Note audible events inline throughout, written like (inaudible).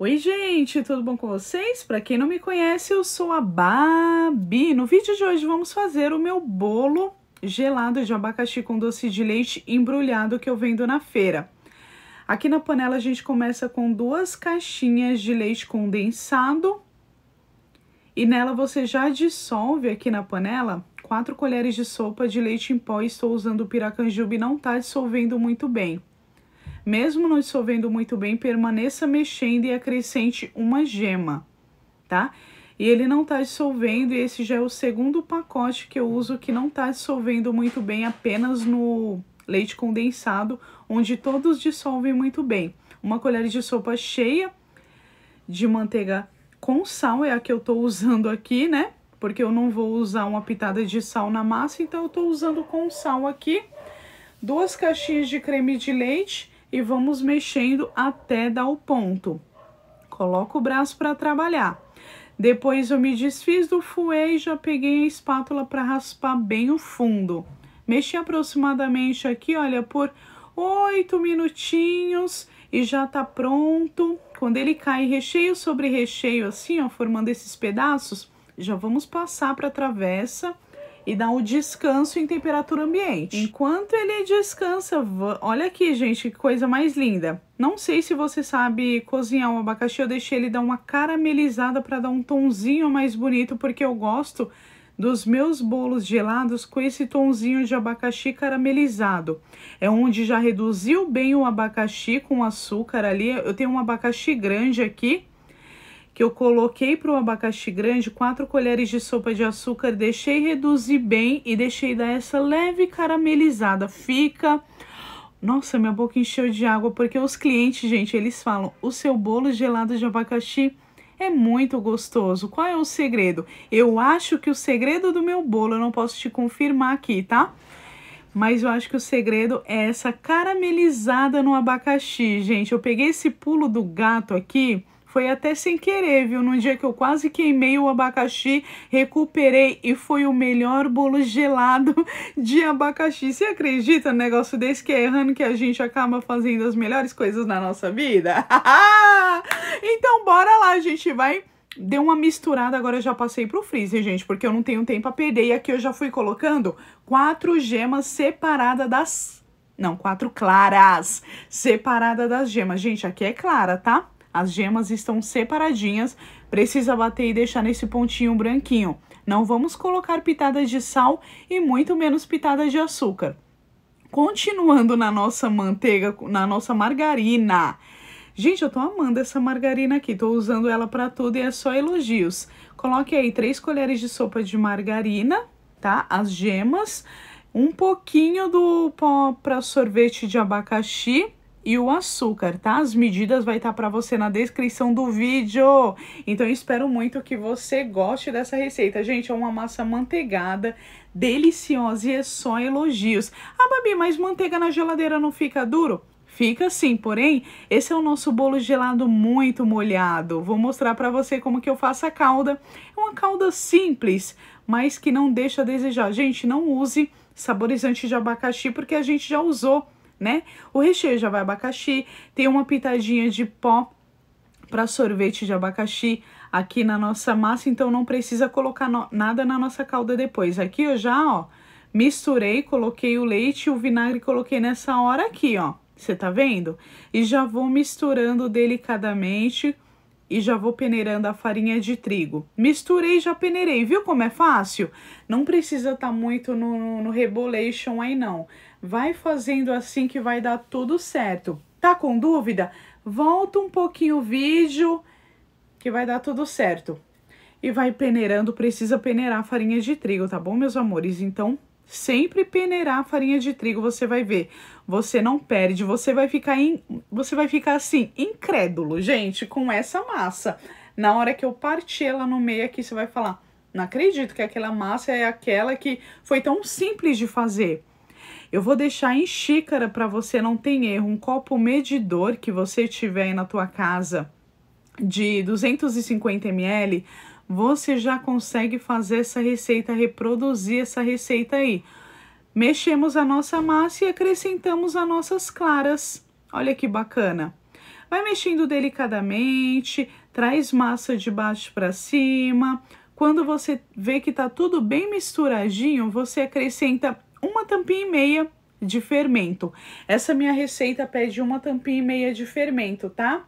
Oi, gente, tudo bom com vocês? Para quem não me conhece, eu sou a Babi. No vídeo de hoje vamos fazer o meu bolo gelado de abacaxi com doce de leite embrulhado que eu vendo na feira. Aqui na panela a gente começa com duas caixinhas de leite condensado e nela você já dissolve aqui na panela quatro colheres de sopa de leite em pó. Estou usando o piracanjuba e não está dissolvendo muito bem. Mesmo não dissolvendo muito bem, permaneça mexendo e acrescente uma gema, tá? E ele não tá dissolvendo, e esse já é o segundo pacote que eu uso que não tá dissolvendo muito bem apenas no leite condensado, onde todos dissolvem muito bem. Uma colher de sopa cheia de manteiga com sal é a que eu tô usando aqui, né? Porque eu não vou usar uma pitada de sal na massa, então eu tô usando com sal aqui. Duas caixinhas de creme de leite e vamos mexendo até dar o ponto. Coloco o braço para trabalhar. Depois eu me desfiz do fouet e já peguei a espátula para raspar bem o fundo. Mexi aproximadamente aqui, olha, por oito minutinhos e já tá pronto. Quando ele cai recheio sobre recheio assim, ó, formando esses pedaços, já vamos passar para a travessa e dá um descanso em temperatura ambiente. Enquanto ele descansa, olha aqui, gente, que coisa mais linda. Não sei se você sabe cozinhar um abacaxi, eu deixei ele dar uma caramelizada para dar um tonzinho mais bonito, porque eu gosto dos meus bolos gelados com esse tonzinho de abacaxi caramelizado. É onde já reduziu bem o abacaxi com açúcar ali. Eu tenho um abacaxi grande aqui que eu coloquei para o abacaxi grande 4 colheres de sopa de açúcar, deixei reduzir bem e deixei dar essa leve caramelizada. Fica nossa, minha boca encheu de água, porque os clientes, gente, eles falam: o seu bolo gelado de abacaxi é muito gostoso. Qual é o segredo? Eu acho que o segredo do meu bolo, eu não posso te confirmar aqui, tá? Mas eu acho que o segredo é essa caramelizada no abacaxi, gente. Eu peguei esse pulo do gato aqui foi até sem querer, viu? Num dia que eu quase queimei o abacaxi, recuperei e foi o melhor bolo gelado (laughs) de abacaxi. Você acredita no negócio desse que é errando que a gente acaba fazendo as melhores coisas na nossa vida? (laughs) então bora lá, a gente vai deu uma misturada, agora eu já passei pro freezer, gente, porque eu não tenho tempo a perder. E aqui eu já fui colocando quatro gemas separadas das... Não, quatro claras separadas das gemas. Gente, aqui é clara, tá? As gemas estão separadinhas, precisa bater e deixar nesse pontinho branquinho. Não vamos colocar pitadas de sal e muito menos pitadas de açúcar. Continuando na nossa manteiga, na nossa margarina. Gente, eu tô amando essa margarina aqui, tô usando ela para tudo e é só elogios. Coloque aí três colheres de sopa de margarina, tá? As gemas, um pouquinho do pó para sorvete de abacaxi, e o açúcar, tá? As medidas vai estar tá para você na descrição do vídeo. Então eu espero muito que você goste dessa receita. Gente, é uma massa manteigada, deliciosa e é só elogios. Ah, Babi, mas manteiga na geladeira não fica duro? Fica sim porém, esse é o nosso bolo gelado muito molhado. Vou mostrar para você como que eu faço a calda. É uma calda simples, mas que não deixa a desejar. Gente, não use saborizante de abacaxi porque a gente já usou né? O recheio já vai abacaxi, tem uma pitadinha de pó para sorvete de abacaxi aqui na nossa massa, então não precisa colocar no, nada na nossa calda depois. Aqui eu já, ó, misturei, coloquei o leite e o vinagre coloquei nessa hora aqui, ó. Você tá vendo? E já vou misturando delicadamente e já vou peneirando a farinha de trigo. Misturei e já peneirei, viu como é fácil? Não precisa estar tá muito no, no rebolation aí não. Vai fazendo assim que vai dar tudo certo. Tá com dúvida? Volta um pouquinho o vídeo que vai dar tudo certo. E vai peneirando, precisa peneirar a farinha de trigo, tá bom, meus amores? Então, sempre peneirar a farinha de trigo, você vai ver. Você não perde, você vai ficar em você vai ficar assim incrédulo, gente, com essa massa. Na hora que eu partir ela no meio aqui, você vai falar: "Não acredito que aquela massa é aquela que foi tão simples de fazer". Eu vou deixar em xícara para você não ter erro, um copo medidor que você tiver aí na tua casa de 250 ml, você já consegue fazer essa receita, reproduzir essa receita aí. Mexemos a nossa massa e acrescentamos as nossas claras. Olha que bacana. Vai mexendo delicadamente, traz massa de baixo para cima. Quando você vê que tá tudo bem misturadinho, você acrescenta uma tampinha e meia de fermento. Essa minha receita pede uma tampinha e meia de fermento, tá?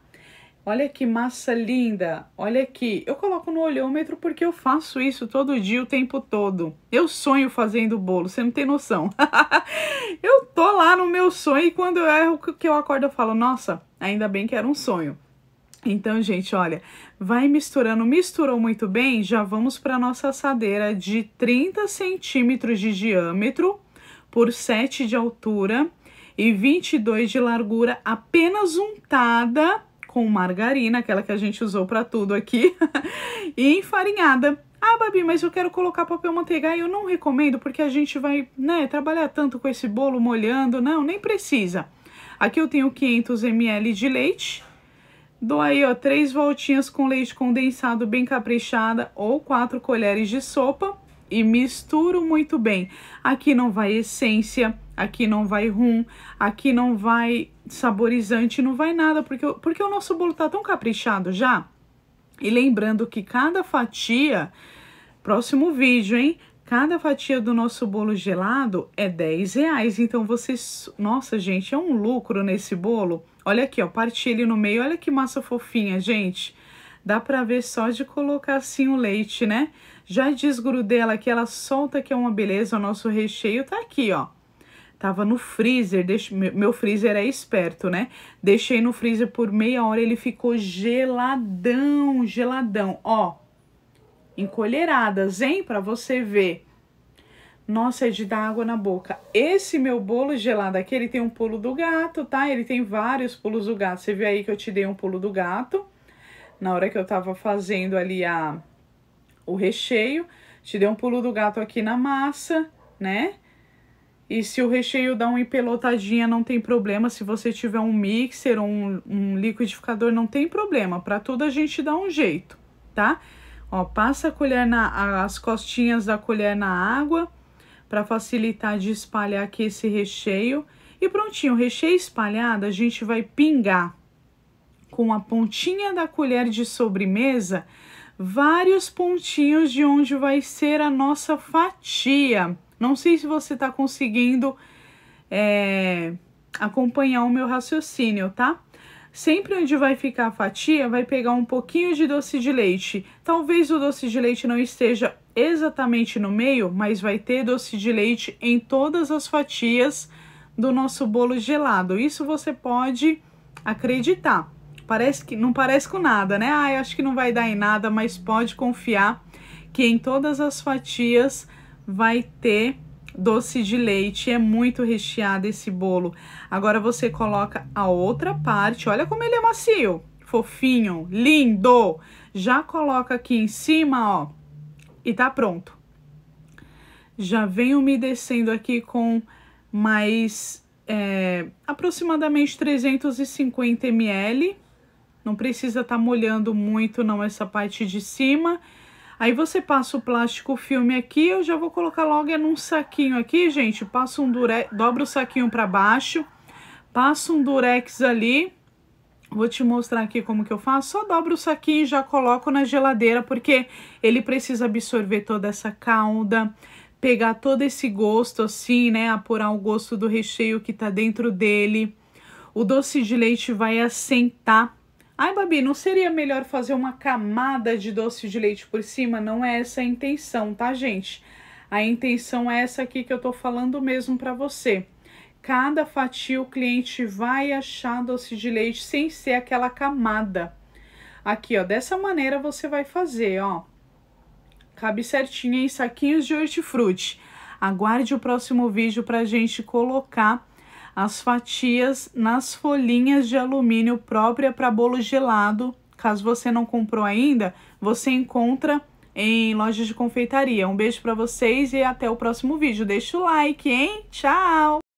Olha que massa linda, olha aqui. Eu coloco no olhômetro porque eu faço isso todo dia, o tempo todo. Eu sonho fazendo bolo, você não tem noção. (laughs) eu tô lá no meu sonho e quando eu erro que eu acordo eu falo, nossa, ainda bem que era um sonho. Então, gente, olha, vai misturando, misturou muito bem, já vamos para nossa assadeira de 30 centímetros de diâmetro por 7 de altura e 22 de largura, apenas untada com margarina, aquela que a gente usou para tudo aqui, (laughs) e enfarinhada. Ah, Babi, mas eu quero colocar papel manteiga. Ah, eu não recomendo porque a gente vai, né, trabalhar tanto com esse bolo molhando. Não, nem precisa. Aqui eu tenho 500 ml de leite Dou aí, ó, três voltinhas com leite condensado bem caprichada ou quatro colheres de sopa e misturo muito bem. Aqui não vai essência, aqui não vai rum, aqui não vai saborizante, não vai nada, porque, porque o nosso bolo tá tão caprichado já. E lembrando que cada fatia, próximo vídeo, hein? Cada fatia do nosso bolo gelado é 10 reais. Então vocês. Nossa, gente, é um lucro nesse bolo. Olha aqui, ó, parti ele no meio, olha que massa fofinha, gente. Dá pra ver só de colocar assim o leite, né? Já desgrudei ela aqui, ela solta que é uma beleza, o nosso recheio tá aqui, ó. Tava no freezer, meu freezer é esperto, né? Deixei no freezer por meia hora, ele ficou geladão, geladão, ó. Encolheradas, hein? Pra você ver. Nossa, é de dar água na boca. Esse meu bolo gelado aqui, ele tem um pulo do gato, tá? Ele tem vários pulos do gato. Você viu aí que eu te dei um pulo do gato na hora que eu tava fazendo ali a, o recheio. Te dei um pulo do gato aqui na massa, né? E se o recheio dá uma empelotadinha, não tem problema. Se você tiver um mixer ou um, um liquidificador, não tem problema. Para tudo a gente dá um jeito, tá? Ó, passa a colher na, as costinhas da colher na água para facilitar de espalhar aqui esse recheio. E prontinho, o recheio espalhado, a gente vai pingar com a pontinha da colher de sobremesa vários pontinhos de onde vai ser a nossa fatia. Não sei se você está conseguindo é, acompanhar o meu raciocínio, tá? Sempre onde vai ficar a fatia, vai pegar um pouquinho de doce de leite. Talvez o doce de leite não esteja exatamente no meio, mas vai ter doce de leite em todas as fatias do nosso bolo gelado. Isso você pode acreditar. Parece que não parece com nada, né? Ah, eu acho que não vai dar em nada, mas pode confiar que em todas as fatias vai ter doce de leite. É muito recheado esse bolo. Agora você coloca a outra parte. Olha como ele é macio, fofinho, lindo. Já coloca aqui em cima, ó e tá pronto. Já venho umedecendo aqui com mais é, aproximadamente 350 ml. Não precisa estar tá molhando muito não essa parte de cima. Aí você passa o plástico filme aqui, eu já vou colocar logo é num saquinho aqui, gente. Passa um durex, dobra o saquinho para baixo, passa um durex ali Vou te mostrar aqui como que eu faço. Só dobro o saquinho e já coloco na geladeira, porque ele precisa absorver toda essa calda, pegar todo esse gosto assim, né? Apurar o gosto do recheio que tá dentro dele. O doce de leite vai assentar. Ai, Babi, não seria melhor fazer uma camada de doce de leite por cima? Não é essa a intenção, tá, gente? A intenção é essa aqui que eu tô falando mesmo pra você cada fatia o cliente vai achar doce de leite sem ser aquela camada. Aqui, ó, dessa maneira você vai fazer, ó. Cabe certinho em saquinhos de hortifruti. Aguarde o próximo vídeo para a gente colocar as fatias nas folhinhas de alumínio própria para bolo gelado. Caso você não comprou ainda, você encontra em lojas de confeitaria. Um beijo para vocês e até o próximo vídeo. Deixa o like, hein? Tchau!